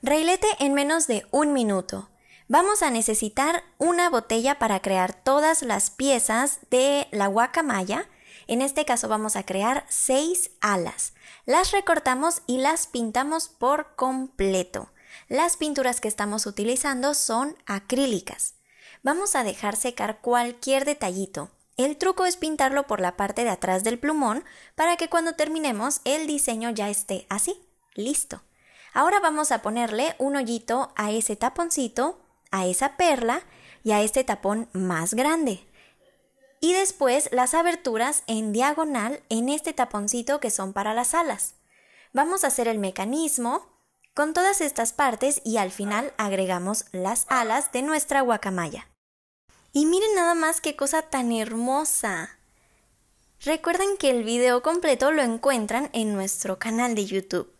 Reilete en menos de un minuto. Vamos a necesitar una botella para crear todas las piezas de la guacamaya. En este caso vamos a crear seis alas. Las recortamos y las pintamos por completo. Las pinturas que estamos utilizando son acrílicas. Vamos a dejar secar cualquier detallito. El truco es pintarlo por la parte de atrás del plumón para que cuando terminemos el diseño ya esté así, listo. Ahora vamos a ponerle un hoyito a ese taponcito, a esa perla y a este tapón más grande. Y después las aberturas en diagonal en este taponcito que son para las alas. Vamos a hacer el mecanismo con todas estas partes y al final agregamos las alas de nuestra guacamaya. Y miren nada más qué cosa tan hermosa. Recuerden que el video completo lo encuentran en nuestro canal de YouTube.